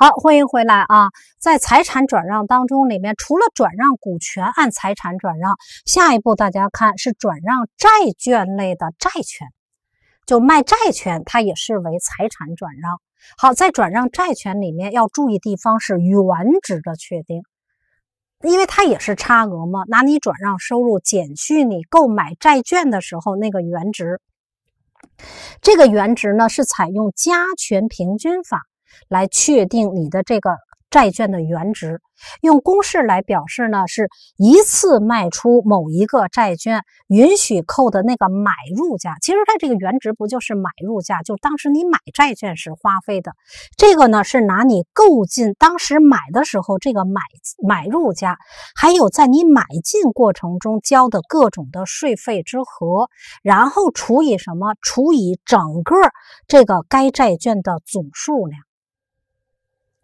好，欢迎回来啊！在财产转让当中，里面除了转让股权按财产转让，下一步大家看是转让债券类的债权，就卖债权，它也是为财产转让。好，在转让债权里面要注意地方是原值的确定，因为它也是差额嘛，拿你转让收入减去你购买债券的时候那个原值。这个原值呢是采用加权平均法。来确定你的这个债券的原值，用公式来表示呢，是一次卖出某一个债券允许扣的那个买入价。其实它这个原值不就是买入价，就当时你买债券时花费的这个呢，是拿你购进当时买的时候这个买买入价，还有在你买进过程中交的各种的税费之和，然后除以什么？除以整个这个该债券的总数量。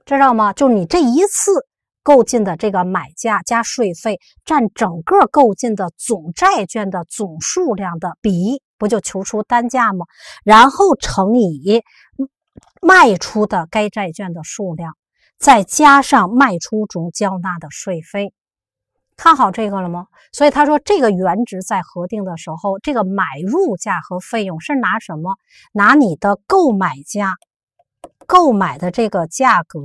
知道吗？就是你这一次购进的这个买价加税费占整个购进的总债券的总数量的比，不就求出单价吗？然后乘以卖出的该债券的数量，再加上卖出中交纳的税费，看好这个了吗？所以他说，这个原值在核定的时候，这个买入价和费用是拿什么？拿你的购买价。购买的这个价格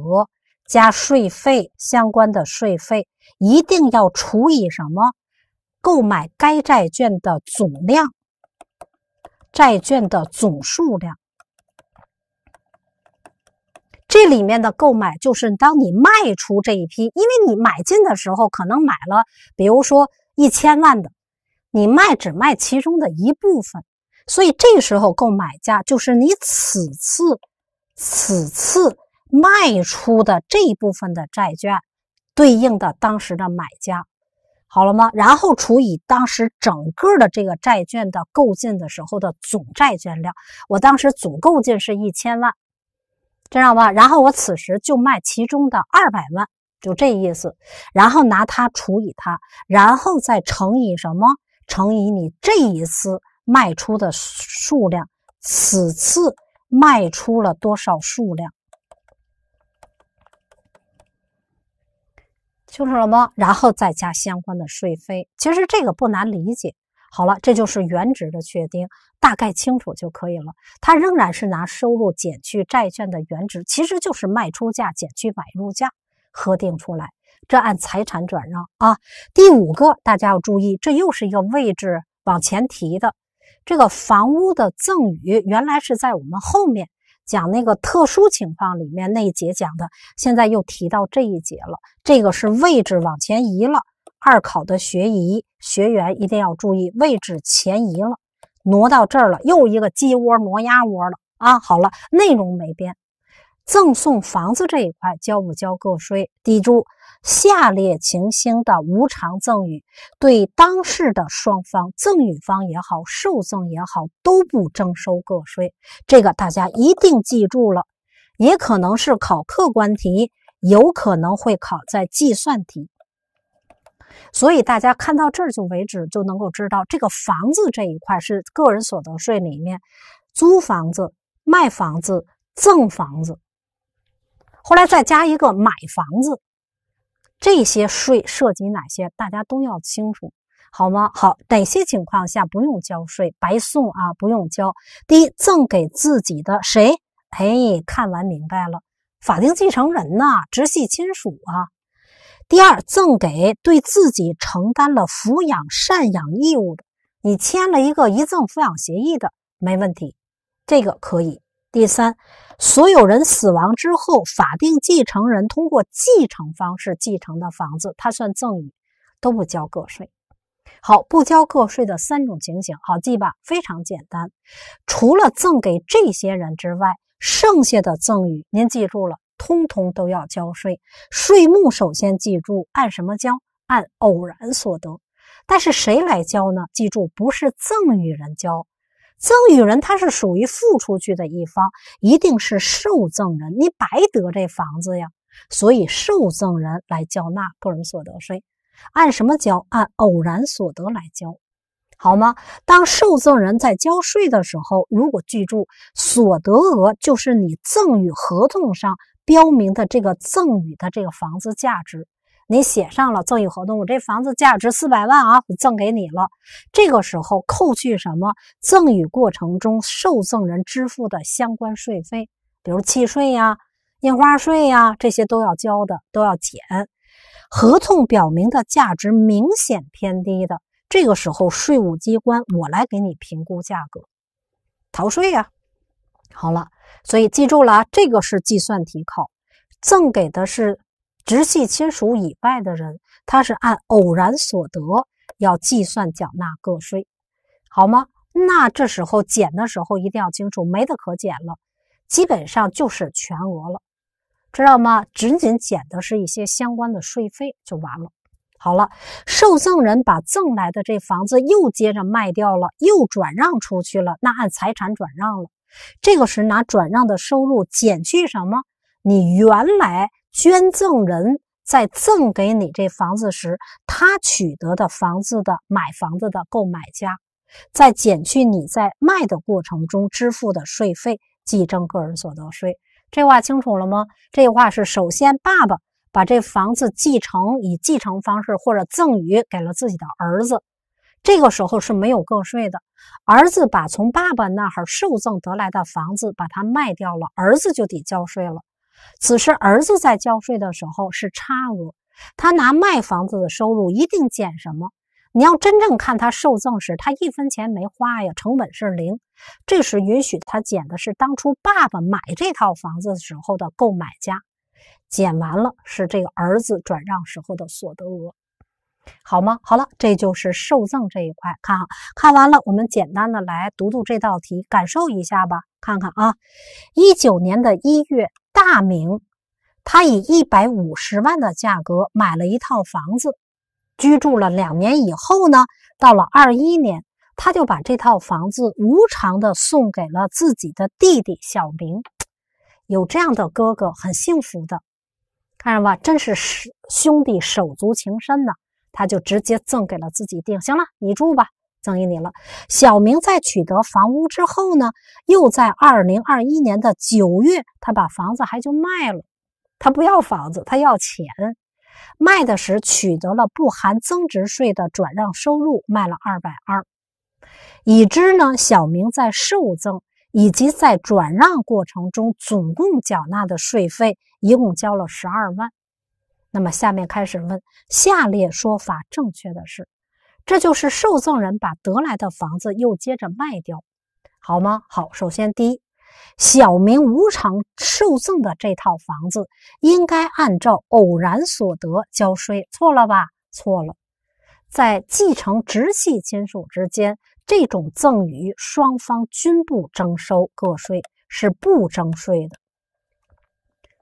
加税费相关的税费，一定要除以什么？购买该债券的总量，债券的总数量。这里面的购买就是当你卖出这一批，因为你买进的时候可能买了，比如说一千万的，你卖只卖其中的一部分，所以这时候购买价就是你此次。此次卖出的这一部分的债券，对应的当时的买家，好了吗？然后除以当时整个的这个债券的购进的时候的总债券量，我当时总购进是一千万，知道吧？然后我此时就卖其中的二百万，就这意思。然后拿它除以它，然后再乘以什么？乘以你这一次卖出的数量，此次。卖出了多少数量，清楚了吗？然后再加相关的税费，其实这个不难理解。好了，这就是原值的确定，大概清楚就可以了。它仍然是拿收入减去债券的原值，其实就是卖出价减去买入价核定出来。这按财产转让啊。第五个，大家要注意，这又是一个位置往前提的。这个房屋的赠与，原来是在我们后面讲那个特殊情况里面那一节讲的，现在又提到这一节了。这个是位置往前移了，二考的学移学员一定要注意，位置前移了，挪到这儿了，又一个鸡窝挪鸭窝了啊！好了，内容没变。赠送房子这一块交不交个税？记住，下列情形的无偿赠与，对当事的双方，赠与方也好，受赠也好，都不征收个税。这个大家一定记住了。也可能是考客观题，有可能会考在计算题。所以大家看到这儿就为止，就能够知道这个房子这一块是个人所得税里面租房子、卖房子、赠房子。后来再加一个买房子，这些税涉及哪些，大家都要清楚，好吗？好，哪些情况下不用交税，白送啊？不用交。第一，赠给自己的谁？哎，看完明白了，法定继承人呐，直系亲属啊。第二，赠给对自己承担了抚养赡养义务的，你签了一个遗赠抚养协议的，没问题，这个可以。第三，所有人死亡之后，法定继承人通过继承方式继承的房子，它算赠与，都不交个税。好，不交个税的三种情形，好记吧？非常简单。除了赠给这些人之外，剩下的赠与，您记住了，通通都要交税。税目首先记住，按什么交？按偶然所得。但是谁来交呢？记住，不是赠与人交。赠与人他是属于付出去的一方，一定是受赠人，你白得这房子呀，所以受赠人来缴纳个人所得税，按什么交？按偶然所得来交，好吗？当受赠人在交税的时候，如果记住所得额就是你赠与合同上标明的这个赠与的这个房子价值。你写上了赠与合同，我这房子价值四百万啊，我赠给你了。这个时候扣去什么？赠与过程中受赠人支付的相关税费，比如契税呀、印花税呀，这些都要交的，都要减。合同表明的价值明显偏低的，这个时候税务机关我来给你评估价格，逃税呀。好了，所以记住了啊，这个是计算题考赠给的是。直系亲属以外的人，他是按偶然所得要计算缴纳个税，好吗？那这时候减的时候一定要清楚，没得可减了，基本上就是全额了，知道吗？仅仅减的是一些相关的税费就完了。好了，受赠人把赠来的这房子又接着卖掉了，又转让出去了，那按财产转让了，这个是拿转让的收入减去什么？你原来。捐赠人在赠给你这房子时，他取得的房子的买房子的购买家，在减去你在卖的过程中支付的税费，计征个人所得税。这话清楚了吗？这话是首先，爸爸把这房子继承以继承方式或者赠与给了自己的儿子，这个时候是没有个税的。儿子把从爸爸那哈受赠得来的房子把它卖掉了，儿子就得交税了。此时儿子在交税的时候是差额，他拿卖房子的收入一定减什么？你要真正看他受赠时，他一分钱没花呀，成本是零，这时允许他减的是当初爸爸买这套房子时候的购买价，减完了是这个儿子转让时候的所得额，好吗？好了，这就是受赠这一块，看哈，看完了，我们简单的来读读这道题，感受一下吧，看看啊，一九年的一月。大明，他以一百五十万的价格买了一套房子，居住了两年以后呢，到了二一年，他就把这套房子无偿的送给了自己的弟弟小明。有这样的哥哥，很幸福的，看着吧，真是兄弟手足情深呢。他就直接赠给了自己弟，行了，你住吧。赠与你了。小明在取得房屋之后呢，又在二零二一年的九月，他把房子还就卖了。他不要房子，他要钱。卖的时取得了不含增值税的转让收入，卖了二百二。已知呢，小明在受赠以及在转让过程中总共缴纳的税费一共交了十二万。那么下面开始问，下列说法正确的是？这就是受赠人把得来的房子又接着卖掉，好吗？好，首先第一，小明无偿受赠的这套房子应该按照偶然所得交税，错了吧？错了，在继承直系亲属之间，这种赠与双方均不征收个税，是不征税的。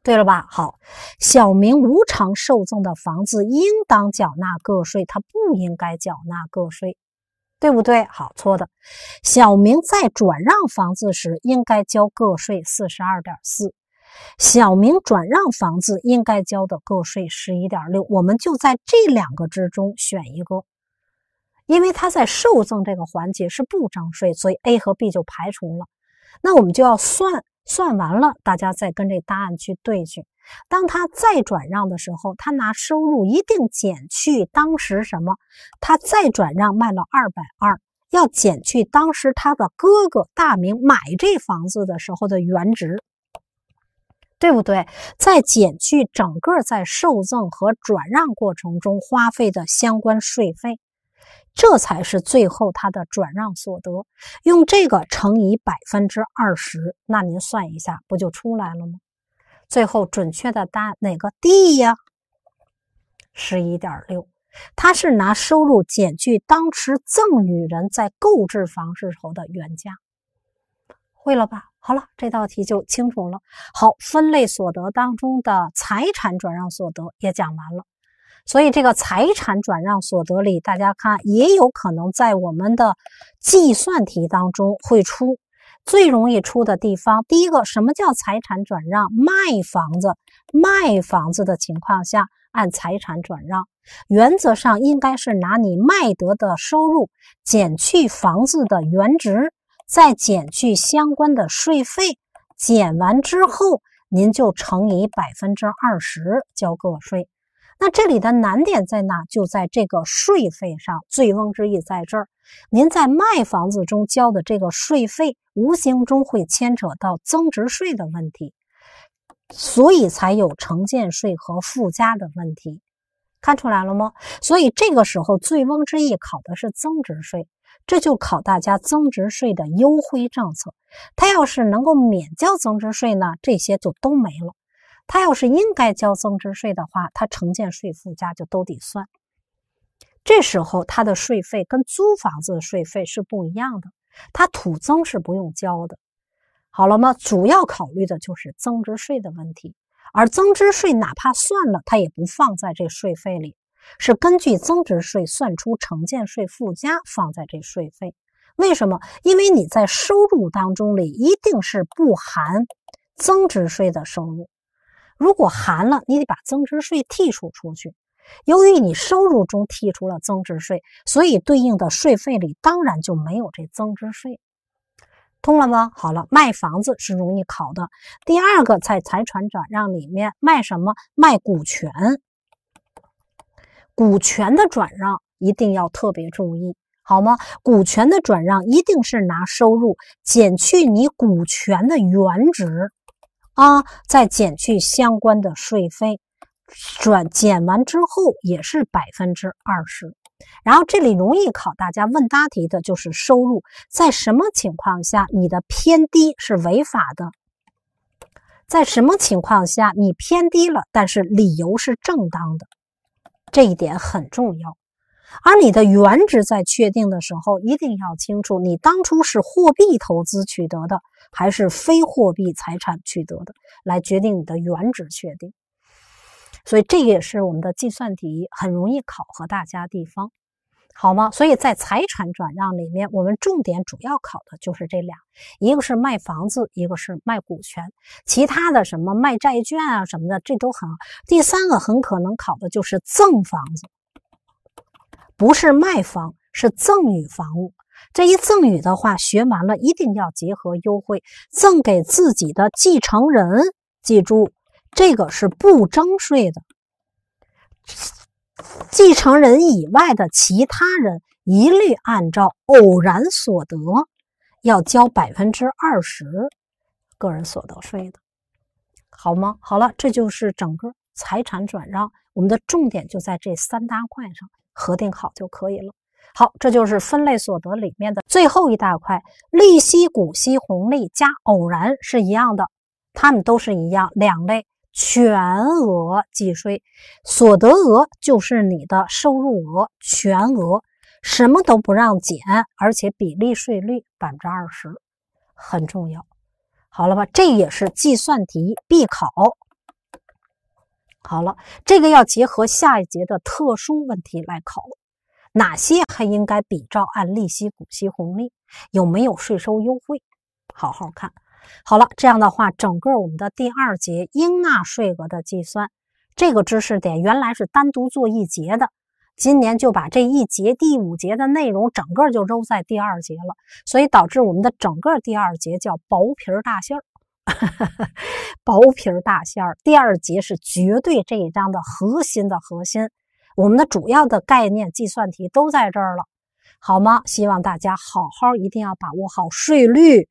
对了吧？好，小明无偿受赠的房子应当缴纳个税，他不应该缴纳个税，对不对？好，错的。小明在转让房子时应该交个税四十二点四，小明转让房子应该交的个税十一点六，我们就在这两个之中选一个，因为他在受赠这个环节是不征税，所以 A 和 B 就排除了。那我们就要算。算完了，大家再跟这答案去对去。当他再转让的时候，他拿收入一定减去当时什么？他再转让卖了二百二，要减去当时他的哥哥大明买这房子的时候的原值，对不对？再减去整个在受赠和转让过程中花费的相关税费。这才是最后他的转让所得，用这个乘以百分之二十，那您算一下不就出来了吗？最后准确的答案哪个 D 呀？十一点六，他是拿收入减去当时赠与人在购置房时候的原价，会了吧？好了，这道题就清楚了。好，分类所得当中的财产转让所得也讲完了。所以，这个财产转让所得里，大家看也有可能在我们的计算题当中会出。最容易出的地方，第一个，什么叫财产转让？卖房子，卖房子的情况下，按财产转让，原则上应该是拿你卖得的收入减去房子的原值，再减去相关的税费，减完之后，您就乘以百分之二十交个税。那这里的难点在哪？就在这个税费上。醉翁之意在这儿。您在卖房子中交的这个税费，无形中会牵扯到增值税的问题，所以才有城建税和附加的问题。看出来了吗？所以这个时候，醉翁之意考的是增值税。这就考大家增值税的优惠政策。他要是能够免交增值税呢，这些就都没了。他要是应该交增值税的话，他城建税附加就都得算。这时候他的税费跟租房子的税费是不一样的，他土增是不用交的。好了吗？主要考虑的就是增值税的问题，而增值税哪怕算了，他也不放在这税费里，是根据增值税算出城建税附加放在这税费。为什么？因为你在收入当中里一定是不含增值税的收入。如果含了，你得把增值税剔除出去。由于你收入中剔除了增值税，所以对应的税费里当然就没有这增值税，通了吗？好了，卖房子是容易考的。第二个，在财产转让里面卖什么？卖股权，股权的转让一定要特别注意，好吗？股权的转让一定是拿收入减去你股权的原值。啊，再减去相关的税费，转减完之后也是百分之二十。然后这里容易考大家问答题的就是收入，在什么情况下你的偏低是违法的？在什么情况下你偏低了，但是理由是正当的？这一点很重要。而你的原值在确定的时候一定要清楚，你当初是货币投资取得的。还是非货币财产取得的，来决定你的原值确定。所以这也是我们的计算题很容易考核大家地方，好吗？所以在财产转让里面，我们重点主要考的就是这俩，一个是卖房子，一个是卖股权，其他的什么卖债券啊什么的，这都很。第三个很可能考的就是赠房子，不是卖房，是赠与房屋。这一赠与的话，学完了一定要结合优惠赠给自己的继承人，记住，这个是不征税的。继承人以外的其他人，一律按照偶然所得，要交百分之二十个人所得税的，好吗？好了，这就是整个财产转让，我们的重点就在这三大块上核定好就可以了。好，这就是分类所得里面的最后一大块，利息、股息、红利加偶然是一样的，它们都是一样两类，全额计税，所得额就是你的收入额，全额什么都不让减，而且比例税率百分之二十，很重要。好了吧，这也是计算题必考。好了，这个要结合下一节的特殊问题来考。哪些还应该比照按利息、股息、红利有没有税收优惠？好好看好了，这样的话，整个我们的第二节应纳税额的计算这个知识点原来是单独做一节的，今年就把这一节第五节的内容整个就揉在第二节了，所以导致我们的整个第二节叫薄皮大馅儿，薄皮大馅儿。第二节是绝对这一章的核心的核心。我们的主要的概念计算题都在这儿了，好吗？希望大家好好，一定要把握好税率、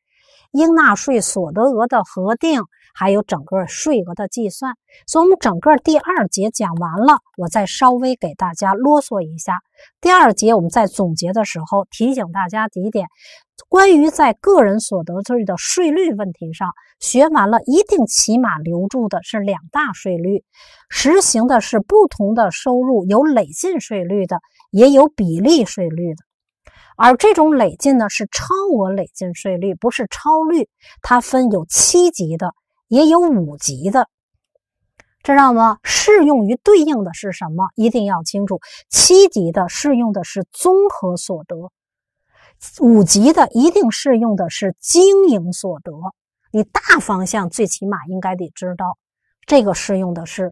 应纳税所得额的核定。还有整个税额的计算，所以，我们整个第二节讲完了，我再稍微给大家啰嗦一下。第二节我们在总结的时候提醒大家几点：关于在个人所得税的税率问题上，学完了一定起码留住的是两大税率，实行的是不同的收入有累进税率的，也有比例税率的。而这种累进呢是超额累进税率，不是超率，它分有七级的。也有五级的，知道吗？适用于对应的是什么？一定要清楚。七级的适用的是综合所得，五级的一定适用的是经营所得。你大方向最起码应该得知道，这个适用的是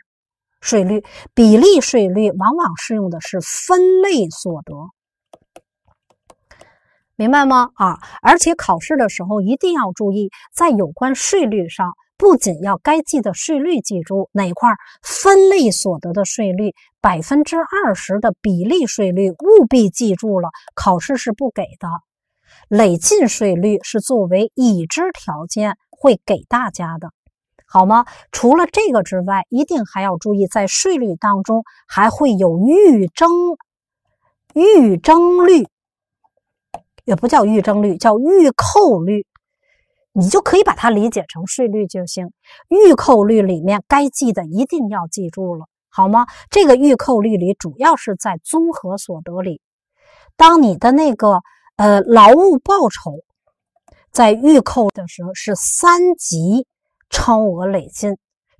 税率比例税率，往往适用的是分类所得，明白吗？啊！而且考试的时候一定要注意，在有关税率上。不仅要该记的税率记住哪块分类所得的税率百分之二十的比例税率务必记住了，考试是不给的。累进税率是作为已知条件会给大家的，好吗？除了这个之外，一定还要注意，在税率当中还会有预征、预征率，也不叫预征率，叫预扣率。你就可以把它理解成税率就行，预扣率里面该记的一定要记住了，好吗？这个预扣率里主要是在综合所得里，当你的那个呃劳务报酬在预扣的时候是三级超额累进，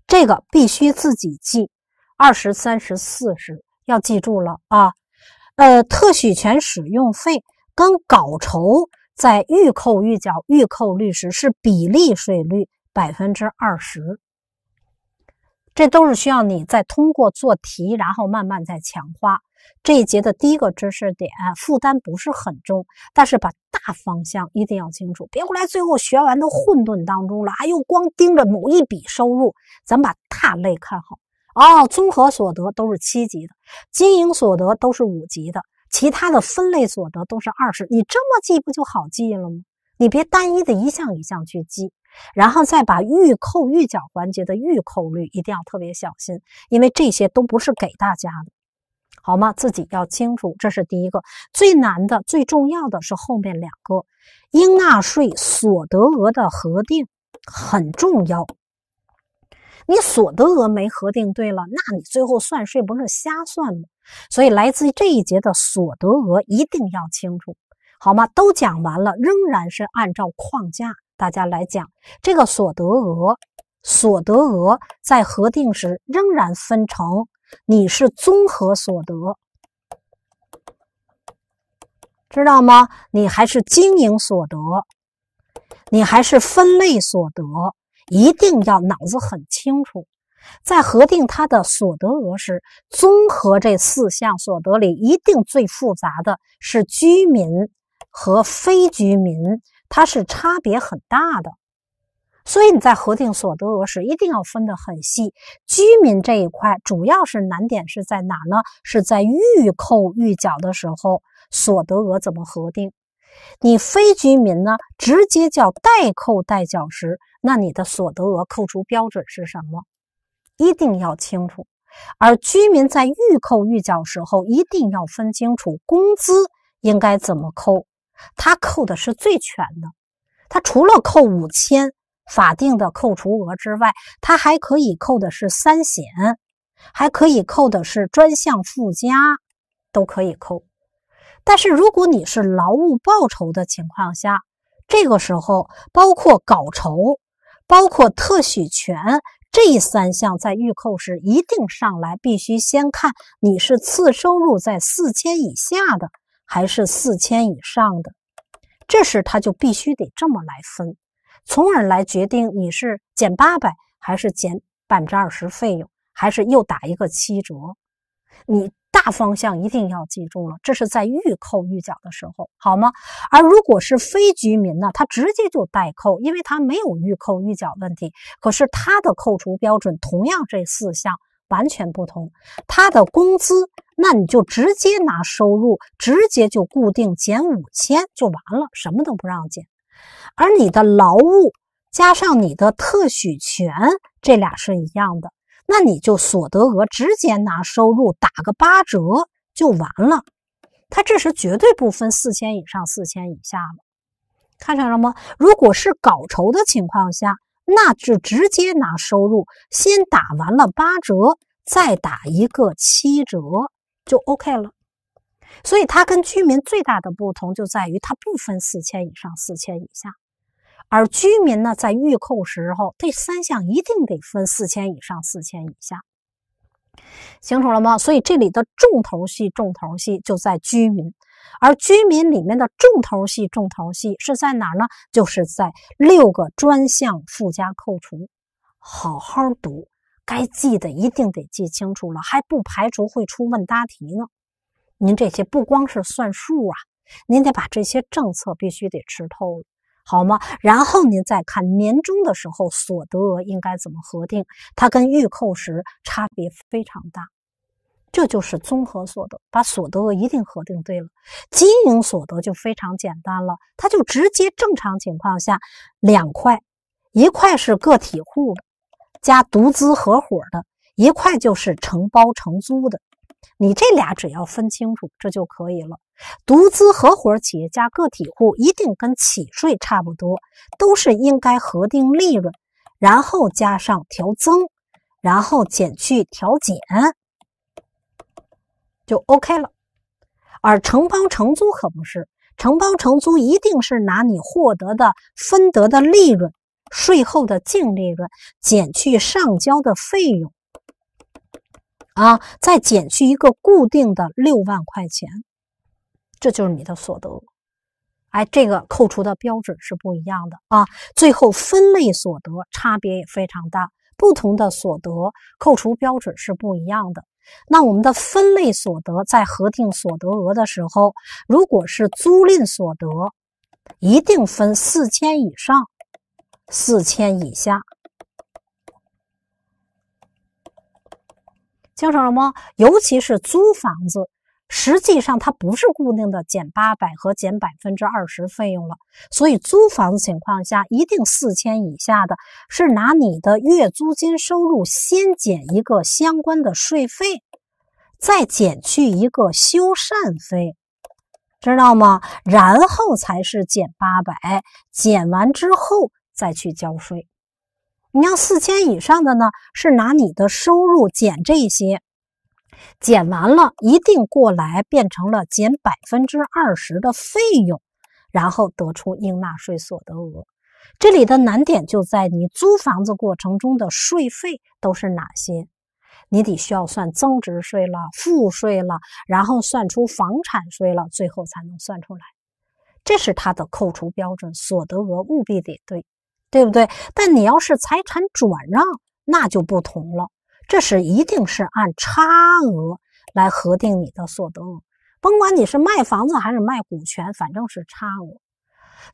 这个必须自己记，二十三十四十要记住了啊。呃，特许权使用费跟稿酬。在预扣预缴预扣率时是比例税率百分之二十，这都是需要你再通过做题，然后慢慢再强化这一节的第一个知识点，负担不是很重，但是把大方向一定要清楚，别过来最后学完都混沌当中了。哎又光盯着某一笔收入，咱把大类看好哦。综合所得都是七级的，经营所得都是五级的。其他的分类所得都是二十，你这么记不就好记了吗？你别单一的一项一项去记，然后再把预扣预缴环节的预扣率一定要特别小心，因为这些都不是给大家的，好吗？自己要清楚。这是第一个最难的、最重要的是后面两个应纳税所得额的核定很重要。你所得额没核定对了，那你最后算税不是瞎算吗？所以来自这一节的所得额一定要清楚，好吗？都讲完了，仍然是按照框架大家来讲这个所得额。所得额在核定时仍然分成你是综合所得，知道吗？你还是经营所得，你还是分类所得。一定要脑子很清楚，在核定他的所得额时，综合这四项所得里，一定最复杂的是居民和非居民，它是差别很大的。所以你在核定所得额时，一定要分得很细。居民这一块，主要是难点是在哪呢？是在预扣预缴的时候，所得额怎么核定？你非居民呢，直接叫代扣代缴时，那你的所得额扣除标准是什么？一定要清楚。而居民在预扣预缴时候，一定要分清楚工资应该怎么扣。他扣的是最全的，他除了扣五千法定的扣除额之外，他还可以扣的是三险，还可以扣的是专项附加，都可以扣。但是如果你是劳务报酬的情况下，这个时候包括稿酬、包括特许权这三项在预扣时一定上来，必须先看你是次收入在四千以下的还是四千以上的，这时他就必须得这么来分，从而来决定你是减八百还是减百分之二十费用，还是又打一个七折。你大方向一定要记住了，这是在预扣预缴的时候，好吗？而如果是非居民呢，他直接就代扣，因为他没有预扣预缴问题。可是他的扣除标准同样这四项完全不同。他的工资，那你就直接拿收入，直接就固定减五千就完了，什么都不让减。而你的劳务加上你的特许权，这俩是一样的。那你就所得额直接拿收入打个八折就完了，他这时绝对不分四千以上、四千以下了，看出来了吗？如果是稿酬的情况下，那就直接拿收入先打完了八折，再打一个七折就 OK 了。所以它跟居民最大的不同就在于它不分四千以上、四千以下。而居民呢，在预扣时候，这三项一定得分四千以上、四千以下，清楚了吗？所以这里的重头戏、重头戏就在居民，而居民里面的重头戏、重头戏是在哪呢？就是在六个专项附加扣除。好好读，该记的一定得记清楚了，还不排除会出问答题呢。您这些不光是算数啊，您得把这些政策必须得吃透了。好吗？然后您再看年终的时候，所得额应该怎么核定？它跟预扣时差别非常大，这就是综合所得，把所得额一定核定对了。经营所得就非常简单了，它就直接正常情况下两块，一块是个体户的，加独资合伙的，一块就是承包承租的。你这俩只要分清楚，这就可以了。独资、合伙、企业家、个体户，一定跟企税差不多，都是应该核定利润，然后加上调增，然后减去调减，就 OK 了。而承包承租可不是，承包承租一定是拿你获得的分得的利润，税后的净利润减去上交的费用，啊，再减去一个固定的六万块钱。这就是你的所得，哎，这个扣除的标准是不一样的啊。最后分类所得差别也非常大，不同的所得扣除标准是不一样的。那我们的分类所得在核定所得额的时候，如果是租赁所得，一定分四千以上、四千以下，清楚了吗？尤其是租房子。实际上它不是固定的减八百和减百分之二十费用了，所以租房情况下，一定四千以下的，是拿你的月租金收入先减一个相关的税费，再减去一个修缮费，知道吗？然后才是减八百，减完之后再去交税。你要四千以上的呢，是拿你的收入减这些。减完了一定过来，变成了减百分之二十的费用，然后得出应纳税所得额。这里的难点就在你租房子过程中的税费都是哪些，你得需要算增值税了、付税了，然后算出房产税了，最后才能算出来。这是它的扣除标准，所得额务必得对，对不对？但你要是财产转让，那就不同了。这是一定是按差额来核定你的所得额，甭管你是卖房子还是卖股权，反正是差额。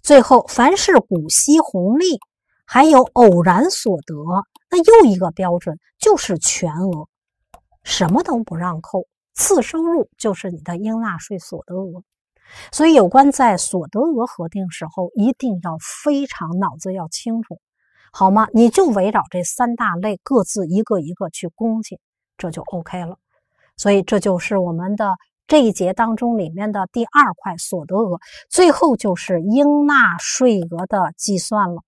最后，凡是股息红利还有偶然所得，那又一个标准就是全额，什么都不让扣，次收入就是你的应纳税所得额。所以，有关在所得额核定时候，一定要非常脑子要清楚。好吗？你就围绕这三大类，各自一个一个去攻去，这就 OK 了。所以这就是我们的这一节当中里面的第二块所得额，最后就是应纳税额的计算了。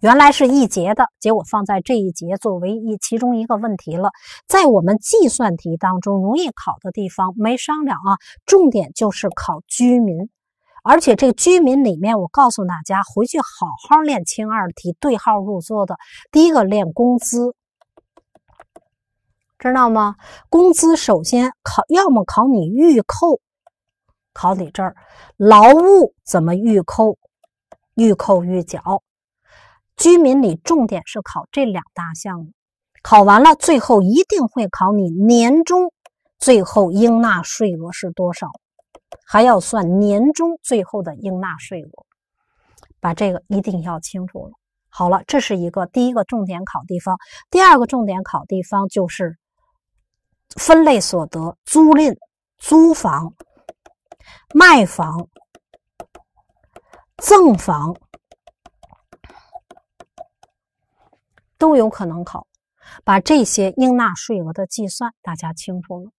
原来是一节的，结果放在这一节作为一其中一个问题了。在我们计算题当中容易考的地方没商量啊，重点就是考居民。而且这居民里面，我告诉大家回去好好练清二题，对号入座的。第一个练工资，知道吗？工资首先考，要么考你预扣，考你这儿劳务怎么预扣，预扣预缴。居民里重点是考这两大项，目，考完了最后一定会考你年终最后应纳税额是多少。还要算年终最后的应纳税额，把这个一定要清楚了。好了，这是一个第一个重点考地方，第二个重点考地方就是分类所得，租赁、租房、卖房、赠房都有可能考，把这些应纳税额的计算大家清楚了。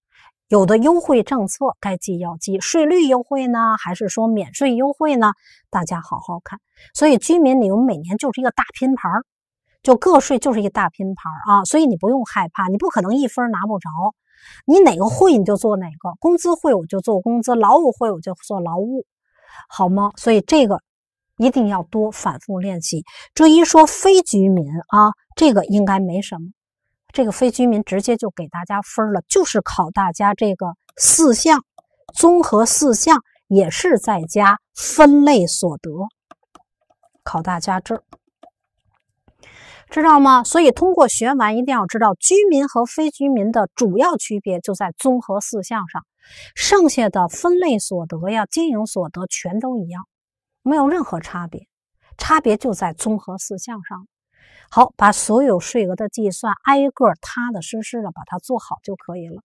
有的优惠政策该记要记，税率优惠呢，还是说免税优惠呢？大家好好看。所以居民，你们每年就是一个大拼盘儿，就个税就是一个大拼盘儿啊。所以你不用害怕，你不可能一分拿不着。你哪个会你就做哪个，工资会我就做工资，劳务会我就做劳务，好吗？所以这个一定要多反复练习。这一说非居民啊，这个应该没什么。这个非居民直接就给大家分了，就是考大家这个四项，综合四项也是在加分类所得，考大家这知道吗？所以通过学完，一定要知道居民和非居民的主要区别就在综合四项上，剩下的分类所得呀、经营所得全都一样，没有任何差别，差别就在综合四项上。好，把所有税额的计算挨个踏踏实实的把它做好就可以了。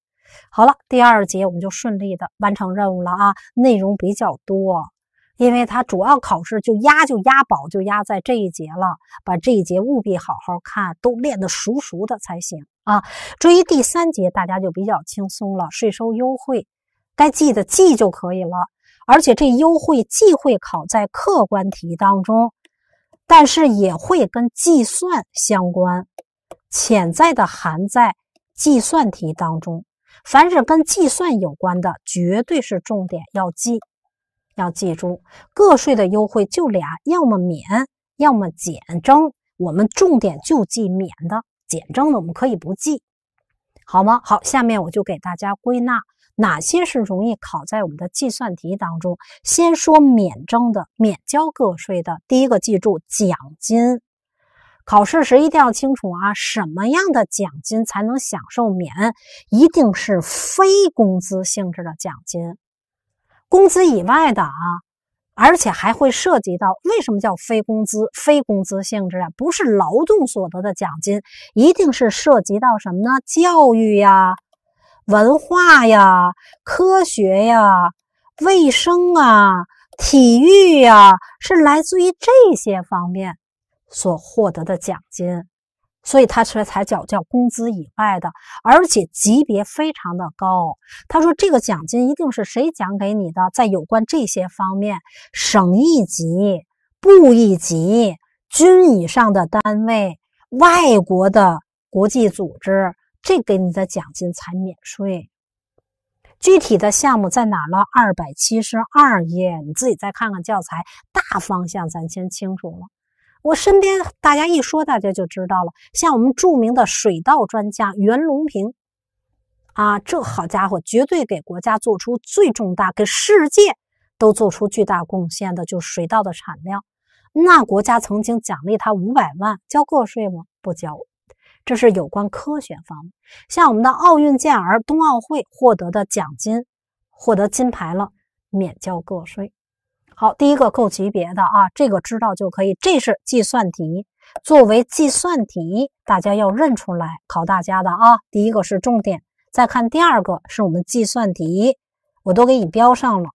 好了，第二节我们就顺利的完成任务了啊。内容比较多，因为它主要考试就压就压宝就压在这一节了，把这一节务必好好看，都练得熟熟的才行啊。至于第三节，大家就比较轻松了，税收优惠该记的记就可以了，而且这优惠既会考在客观题当中。但是也会跟计算相关，潜在的含在计算题当中。凡是跟计算有关的，绝对是重点要记，要记住。个税的优惠就俩，要么免，要么减征。我们重点就记免的、减征的，我们可以不记，好吗？好，下面我就给大家归纳。哪些是容易考在我们的计算题当中？先说免征的、免交个税的。第一个，记住奖金。考试时一定要清楚啊，什么样的奖金才能享受免？一定是非工资性质的奖金，工资以外的啊。而且还会涉及到，为什么叫非工资？非工资性质啊，不是劳动所得的奖金，一定是涉及到什么呢？教育呀。文化呀，科学呀，卫生啊，体育呀，是来自于这些方面所获得的奖金，所以他出才叫叫工资以外的，而且级别非常的高。他说这个奖金一定是谁奖给你的，在有关这些方面，省一级、部一级、军以上的单位，外国的国际组织。这给你的奖金才免税，具体的项目在哪了？二百七十二页，你自己再看看教材。大方向咱先清楚了。我身边大家一说，大家就知道了。像我们著名的水稻专家袁隆平，啊，这好家伙，绝对给国家做出最重大，给世界都做出巨大贡献的，就是水稻的产量。那国家曾经奖励他五百万，交个税吗？不交。这是有关科选方面，像我们的奥运健儿冬奥会获得的奖金，获得金牌了免交个税。好，第一个够级别的啊，这个知道就可以。这是计算题，作为计算题，大家要认出来，考大家的啊。第一个是重点，再看第二个是我们计算题，我都给你标上了，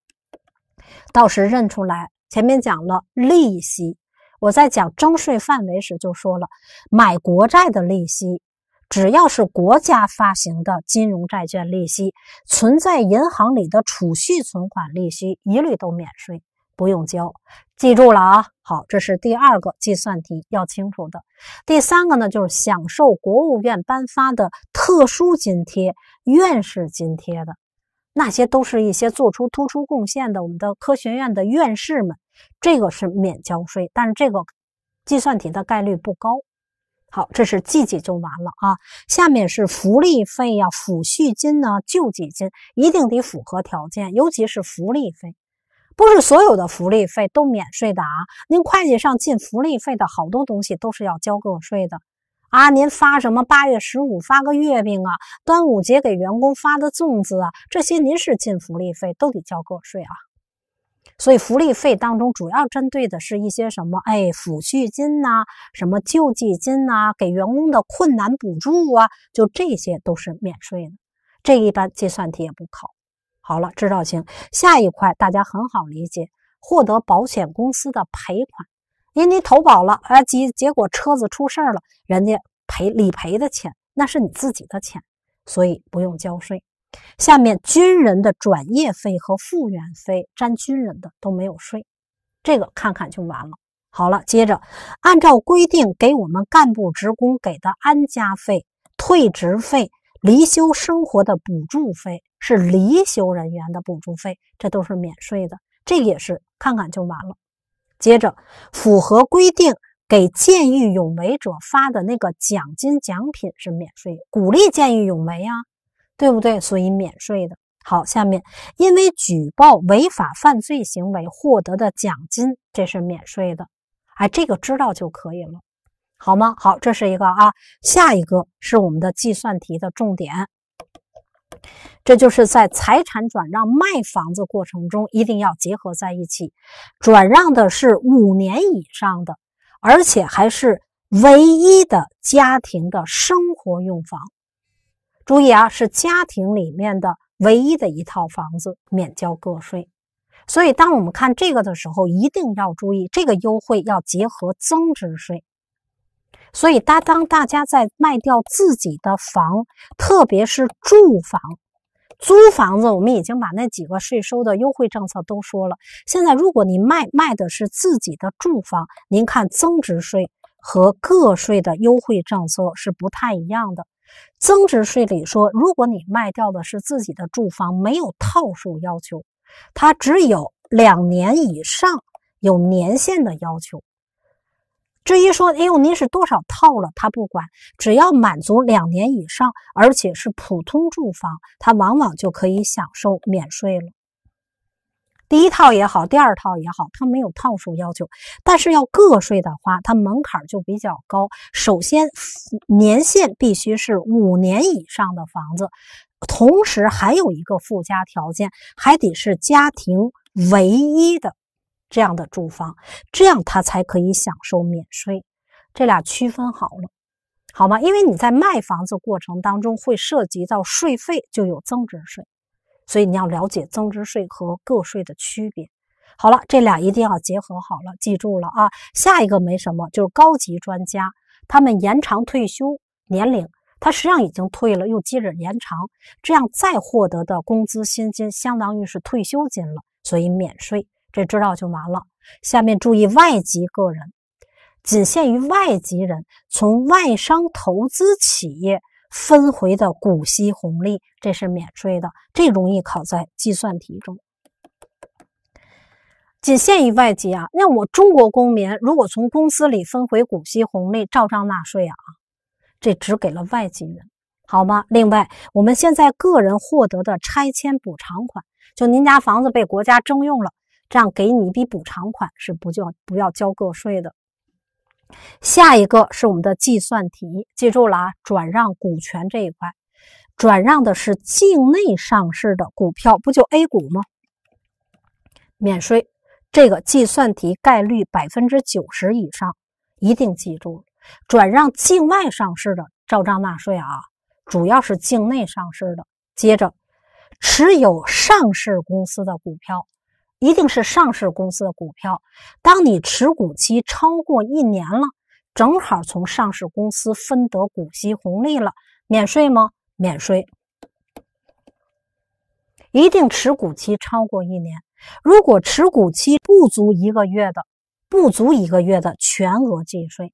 到时认出来。前面讲了利息。我在讲征税范围时就说了，买国债的利息，只要是国家发行的金融债券利息，存在银行里的储蓄存款利息，一律都免税，不用交。记住了啊！好，这是第二个计算题要清楚的。第三个呢，就是享受国务院颁发的特殊津贴、院士津贴的，那些都是一些做出突出贡献的我们的科学院的院士们。这个是免交税，但是这个计算题的概率不高。好，这是计计就完了啊。下面是福利费呀、抚恤金呢、救济金，一定得符合条件，尤其是福利费，不是所有的福利费都免税的啊。您会计上进福利费的好多东西都是要交个税的啊。您发什么八月十五发个月饼啊，端午节给员工发的粽子啊，这些您是进福利费都得交个税啊。所以，福利费当中主要针对的是一些什么？哎，抚恤金呐，什么救济金呐，给员工的困难补助啊，就这些都是免税的。这一般计算题也不考。好了，知道行。下一块大家很好理解，获得保险公司的赔款，因为你投保了啊，结结果车子出事了，人家赔理赔的钱，那是你自己的钱，所以不用交税。下面军人的转业费和复员费，占军人的都没有税，这个看看就完了。好了，接着按照规定给我们干部职工给的安家费、退职费、离休生活的补助费，是离休人员的补助费，这都是免税的。这个也是看看就完了。接着符合规定给见义勇为者发的那个奖金奖品是免税，鼓励见义勇为啊。对不对？所以免税的。好，下面因为举报违法犯罪行为获得的奖金，这是免税的。哎，这个知道就可以了，好吗？好，这是一个啊。下一个是我们的计算题的重点，这就是在财产转让卖房子过程中一定要结合在一起。转让的是五年以上的，而且还是唯一的家庭的生活用房。注意啊，是家庭里面的唯一的一套房子免交个税，所以当我们看这个的时候，一定要注意这个优惠要结合增值税。所以，当大家在卖掉自己的房，特别是住房、租房子，我们已经把那几个税收的优惠政策都说了。现在，如果你卖卖的是自己的住房，您看增值税和个税的优惠政策是不太一样的。增值税里说，如果你卖掉的是自己的住房，没有套数要求，它只有两年以上有年限的要求。至于说，哎呦，您是多少套了，他不管，只要满足两年以上，而且是普通住房，他往往就可以享受免税了。第一套也好，第二套也好，它没有套数要求，但是要个税的话，它门槛就比较高。首先，年限必须是五年以上的房子，同时还有一个附加条件，还得是家庭唯一的这样的住房，这样它才可以享受免税。这俩区分好了，好吗？因为你在卖房子过程当中会涉及到税费，就有增值税。所以你要了解增值税和个税的区别。好了，这俩一定要结合好了，记住了啊。下一个没什么，就是高级专家，他们延长退休年龄，他实际上已经退了，又接着延长，这样再获得的工资薪金，相当于是退休金了，所以免税。这知道就完了。下面注意外籍个人，仅限于外籍人从外商投资企业。分回的股息红利，这是免税的，这容易考在计算题中。仅限于外籍啊，那我中国公民如果从公司里分回股息红利，照章纳税啊，这只给了外籍人，好吗？另外，我们现在个人获得的拆迁补偿款，就您家房子被国家征用了，这样给你一笔补偿款，是不就不要交个税的。下一个是我们的计算题，记住了啊！转让股权这一块，转让的是境内上市的股票，不就 A 股吗？免税。这个计算题概率百分之九十以上，一定记住。转让境外上市的照章纳税啊，主要是境内上市的。接着，持有上市公司的股票。一定是上市公司的股票。当你持股期超过一年了，正好从上市公司分得股息红利了，免税吗？免税。一定持股期超过一年。如果持股期不足一个月的，不足一个月的全额计税；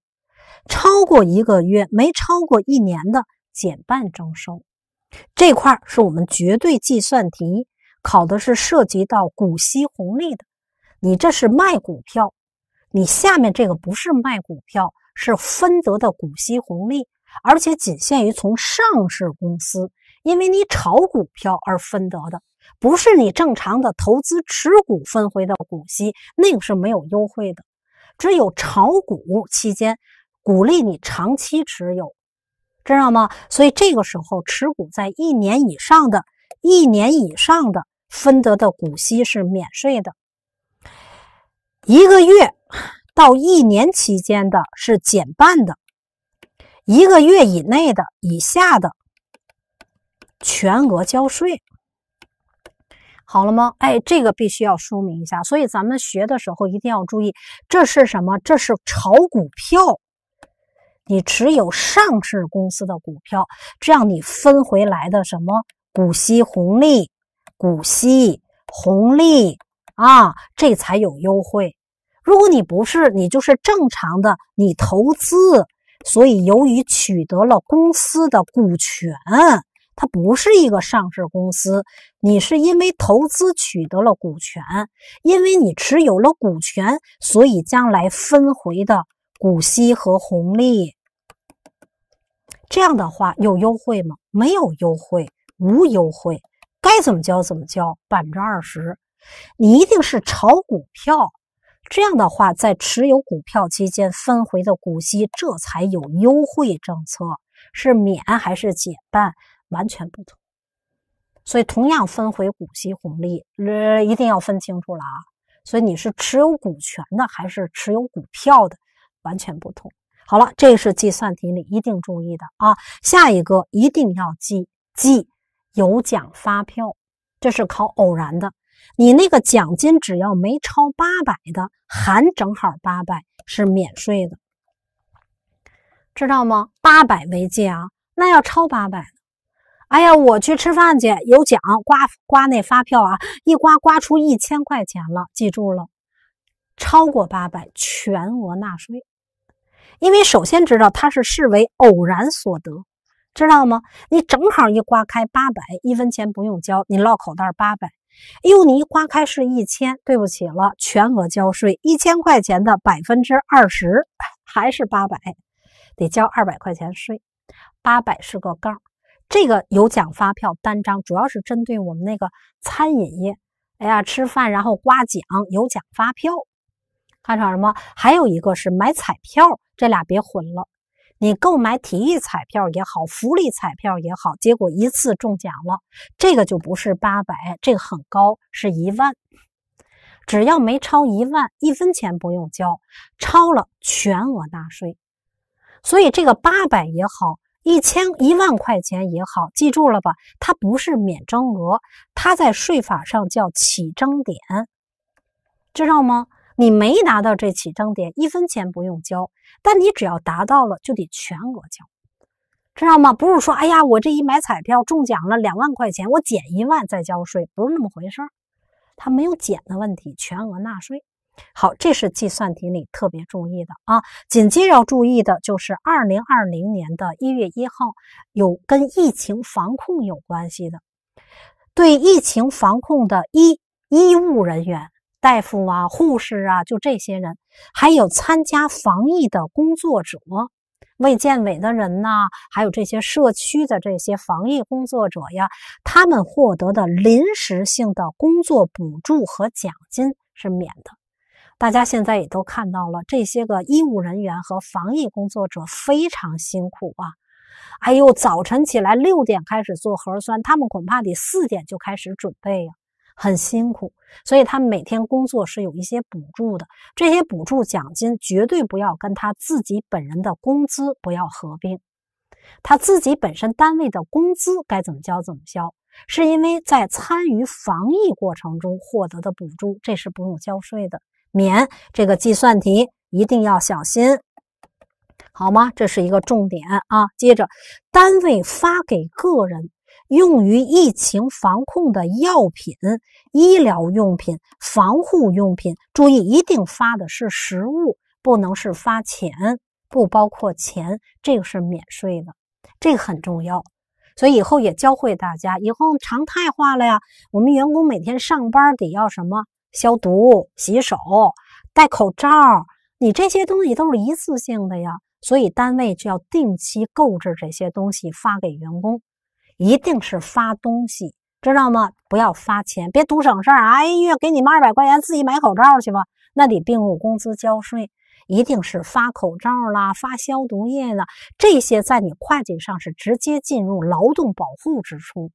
超过一个月，没超过一年的减半征收。这块是我们绝对计算题。考的是涉及到股息红利的，你这是卖股票，你下面这个不是卖股票，是分得的股息红利，而且仅限于从上市公司，因为你炒股票而分得的，不是你正常的投资持股分回的股息，那个是没有优惠的，只有炒股期间鼓励你长期持有，知道吗？所以这个时候持股在一年以上的，一年以上的。分得的股息是免税的，一个月到一年期间的是减半的，一个月以内的以下的全额交税。好了吗？哎，这个必须要说明一下，所以咱们学的时候一定要注意，这是什么？这是炒股票，你持有上市公司的股票，这样你分回来的什么股息红利？股息红利啊，这才有优惠。如果你不是你就是正常的你投资，所以由于取得了公司的股权，它不是一个上市公司，你是因为投资取得了股权，因为你持有了股权，所以将来分回的股息和红利，这样的话有优惠吗？没有优惠，无优惠。该怎么交怎么交，百分之二十，你一定是炒股票，这样的话，在持有股票期间分回的股息，这才有优惠政策，是免还是减半，完全不同。所以，同样分回股息红利，呃，一定要分清楚了啊。所以，你是持有股权的还是持有股票的，完全不同。好了，这是计算题里一定注意的啊。下一个一定要记记。有奖发票，这是考偶然的。你那个奖金只要没超八百的，含正好八百是免税的，知道吗？八百为界啊，那要超八百。哎呀，我去吃饭去，有奖刮刮那发票啊，一刮刮出一千块钱了。记住了，超过八百全额纳税，因为首先知道它是视为偶然所得。知道吗？你正好一刮开八百，一分钱不用交，你落口袋八百。哎呦，你一刮开是一千，对不起了，全额交税，一千块钱的百分之二十还是八百，得交二百块钱税。八百是个杠，这个有奖发票单张主要是针对我们那个餐饮业，哎呀，吃饭然后刮奖有奖发票，看上什么？还有一个是买彩票，这俩别混了。你购买体育彩票也好，福利彩票也好，结果一次中奖了，这个就不是八百，这个很高，是一万。只要没超一万，一分钱不用交；超了，全额纳税。所以这个八百也好，一千、一万块钱也好，记住了吧？它不是免征额，它在税法上叫起征点，知道吗？你没拿到这起征点，一分钱不用交；但你只要达到了，就得全额交，知道吗？不是说，哎呀，我这一买彩票中奖了两万块钱，我减一万再交税，不是那么回事儿。他没有减的问题，全额纳税。好，这是计算题里特别注意的啊。紧接着要注意的就是，二零二零年的一月一号有跟疫情防控有关系的，对疫情防控的医医务人员。大夫啊，护士啊，就这些人，还有参加防疫的工作者，卫健委的人呐，还有这些社区的这些防疫工作者呀，他们获得的临时性的工作补助和奖金是免的。大家现在也都看到了，这些个医务人员和防疫工作者非常辛苦啊！哎呦，早晨起来六点开始做核酸，他们恐怕得四点就开始准备呀。很辛苦，所以他每天工作是有一些补助的。这些补助奖金绝对不要跟他自己本人的工资不要合并，他自己本身单位的工资该怎么交怎么交。是因为在参与防疫过程中获得的补助，这是不用交税的，免这个计算题一定要小心，好吗？这是一个重点啊。接着，单位发给个人。用于疫情防控的药品、医疗用品、防护用品，注意，一定发的是实物，不能是发钱，不包括钱，这个是免税的，这个很重要。所以以后也教会大家，以后常态化了呀，我们员工每天上班得要什么消毒、洗手、戴口罩，你这些东西都是一次性的呀，所以单位就要定期购置这些东西发给员工。一定是发东西，知道吗？不要发钱，别图省事儿啊！哎呦，给你们二百块钱，自己买口罩去吧。那得并入工资交税。一定是发口罩啦，发消毒液啦，这些在你会计上是直接进入劳动保护支出。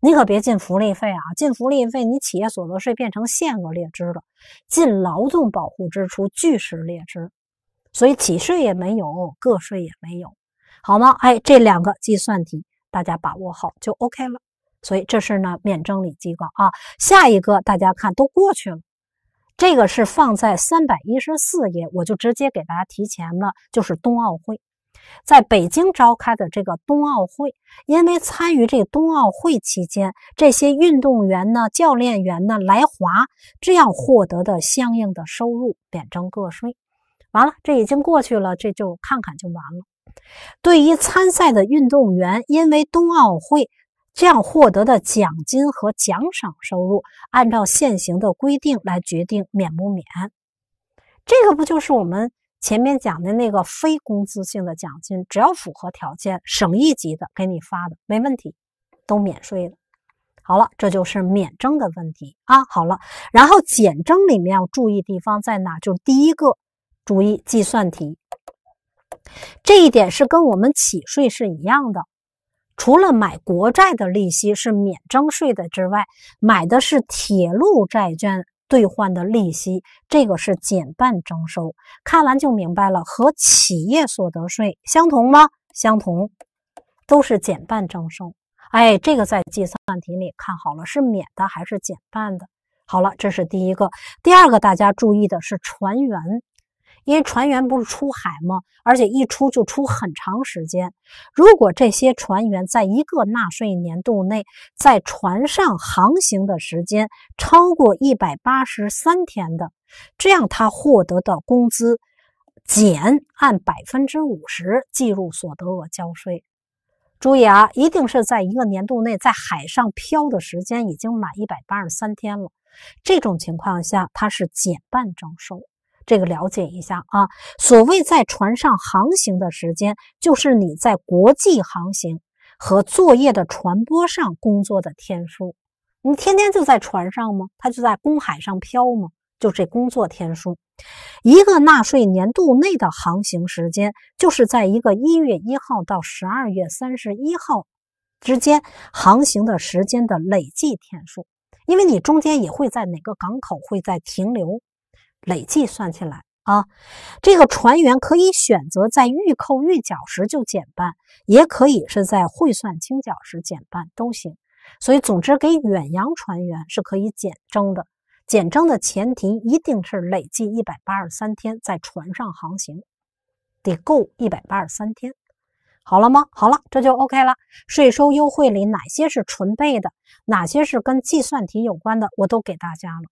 你可别进福利费啊，进福利费你企业所得税变成限额列支了，进劳动保护支出据实列支，所以企税也没有，个税也没有，好吗？哎，这两个计算题。大家把握好就 OK 了，所以这是呢免征理计构啊。下一个大家看都过去了，这个是放在三百一十四页，我就直接给大家提前了，就是冬奥会在北京召开的这个冬奥会，因为参与这冬奥会期间，这些运动员呢、教练员呢来华，这样获得的相应的收入免征个税。完了，这已经过去了，这就看看就完了。对于参赛的运动员，因为冬奥会这样获得的奖金和奖赏收入，按照现行的规定来决定免不免。这个不就是我们前面讲的那个非工资性的奖金，只要符合条件，省一级的给你发的，没问题，都免税的。好了，这就是免征的问题啊。好了，然后减征里面要注意地方在哪？就是第一个，注意计算题。这一点是跟我们起税是一样的，除了买国债的利息是免征税的之外，买的是铁路债券兑换的利息，这个是减半征收。看完就明白了，和企业所得税相同吗？相同，都是减半征收。哎，这个在计算题里看好了，是免的还是减半的？好了，这是第一个。第二个大家注意的是船员。因为船员不是出海吗？而且一出就出很长时间。如果这些船员在一个纳税年度内，在船上航行的时间超过一百八十三天的，这样他获得的工资，减按百分之五十计入所得额交税。注意啊，一定是在一个年度内在海上漂的时间已经满一百八十三天了。这种情况下，它是减半征收。这个了解一下啊。所谓在船上航行的时间，就是你在国际航行和作业的船舶上工作的天数。你天天就在船上吗？他就在公海上漂吗？就这工作天数。一个纳税年度内的航行时间，就是在一个一月一号到十二月三十一号之间航行的时间的累计天数。因为你中间也会在哪个港口会在停留。累计算起来啊，这个船员可以选择在预扣预缴时就减半，也可以是在汇算清缴时减半都行。所以，总之给远洋船员是可以减征的。减征的前提一定是累计一百八十三天在船上航行，得够一百八十三天。好了吗？好了，这就 OK 了。税收优惠里哪些是纯备的，哪些是跟计算题有关的，我都给大家了。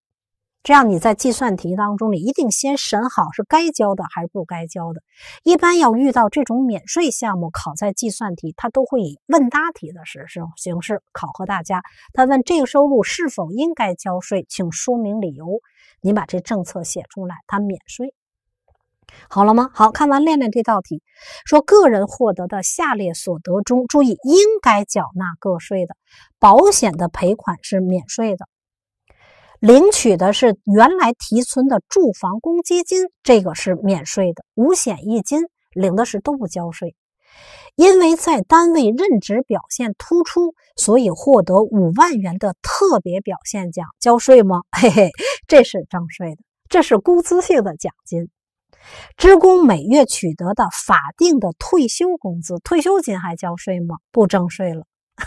这样你在计算题当中，你一定先审好是该交的还是不该交的。一般要遇到这种免税项目，考在计算题，它都会以问答题的时式形式考核大家。他问这个收入是否应该交税，请说明理由。你把这政策写出来，他免税，好了吗？好看完练练这道题，说个人获得的下列所得中，注意应该缴纳个税的，保险的赔款是免税的。领取的是原来提存的住房公积金，这个是免税的。五险一金领的是都不交税，因为在单位任职表现突出，所以获得五万元的特别表现奖，交税吗？嘿嘿，这是征税的，这是工资性的奖金。职工每月取得的法定的退休工资、退休金还交税吗？不征税了，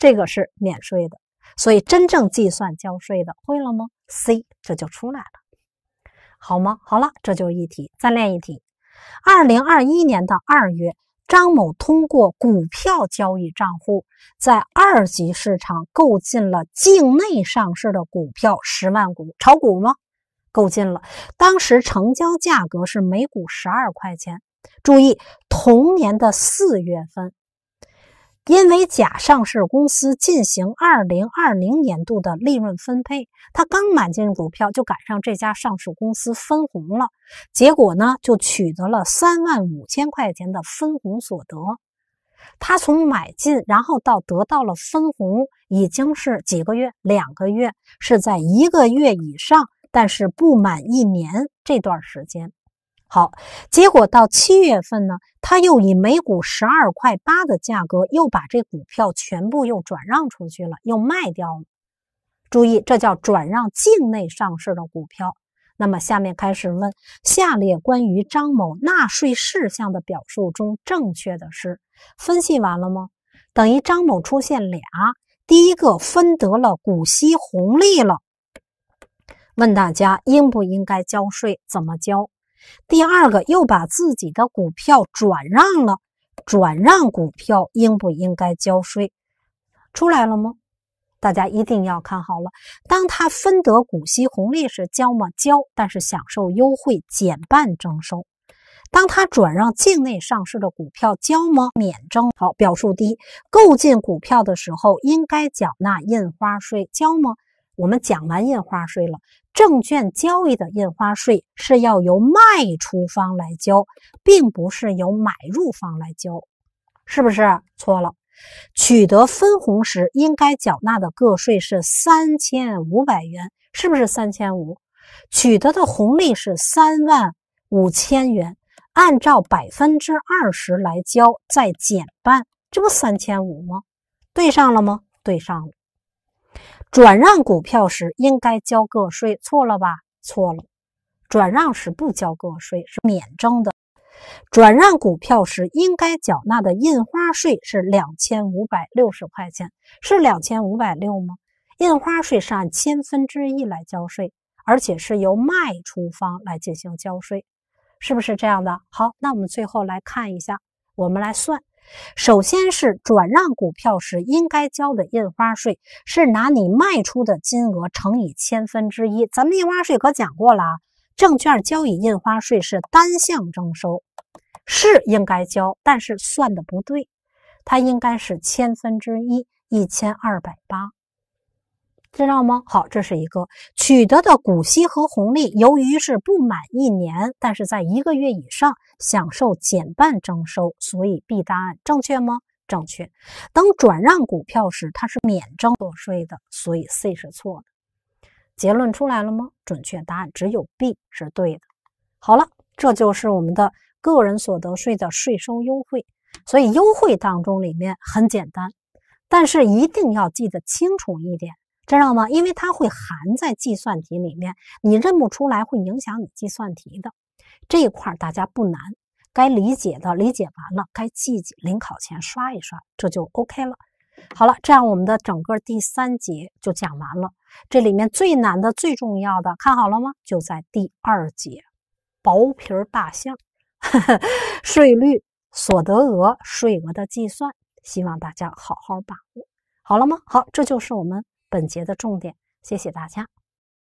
这个是免税的。所以真正计算交税的会了吗？C 这就出来了，好吗？好了，这就一题，再练一题。二零二一年的二月，张某通过股票交易账户在二级市场购进了境内上市的股票十万股，炒股吗？购进了，当时成交价格是每股十二块钱。注意，同年的四月份。因为甲上市公司进行二零二零年度的利润分配，他刚买进股票就赶上这家上市公司分红了，结果呢就取得了三万五千块钱的分红所得。他从买进然后到得到了分红，已经是几个月，两个月是在一个月以上，但是不满一年这段时间。好，结果到七月份呢，他又以每股十二块八的价格，又把这股票全部又转让出去了，又卖掉了。注意，这叫转让境内上市的股票。那么下面开始问：下列关于张某纳税事项的表述中，正确的是？分析完了吗？等于张某出现俩，第一个分得了股息红利了，问大家应不应该交税？怎么交？第二个又把自己的股票转让了，转让股票应不应该交税？出来了吗？大家一定要看好了。当他分得股息红利时交吗？交，但是享受优惠，减半征收。当他转让境内上市的股票交吗？免征。好，表述第一，购进股票的时候应该缴纳印花税，交吗？我们讲完印花税了，证券交易的印花税是要由卖出方来交，并不是由买入方来交，是不是错了？取得分红时应该缴纳的个税是三千五百元，是不是三千五？取得的红利是三万五千元，按照百分之二十来交，再减半，这不三千五吗？对上了吗？对上了。转让股票时应该交个税，错了吧？错了，转让时不交个税，是免征的。转让股票时应该缴纳的印花税是两千五百六十块钱，是两千五百六吗？印花税是按千分之一来交税，而且是由卖出方来进行交税，是不是这样的？好，那我们最后来看一下，我们来算。首先是转让股票时应该交的印花税，是拿你卖出的金额乘以千分之一。咱们印花税可讲过了，证券交易印花税是单向征收，是应该交，但是算的不对，它应该是千分之一，一千二百八。知道吗？好，这是一个取得的股息和红利，由于是不满一年，但是在一个月以上享受减半征收，所以 B 答案正确吗？正确。当转让股票时，它是免征所得税的，所以 C 是错的。结论出来了吗？准确答案只有 B 是对的。好了，这就是我们的个人所得税的税收优惠。所以优惠当中里面很简单，但是一定要记得清楚一点。知道吗？因为它会含在计算题里面，你认不出来会影响你计算题的这一块。大家不难，该理解的理解完了，该记记，临考前刷一刷，这就 OK 了。好了，这样我们的整个第三节就讲完了。这里面最难的、最重要的，看好了吗？就在第二节，薄皮儿大象 税率、所得额、税额的计算，希望大家好好把握。好了吗？好，这就是我们。本节的重点，谢谢大家。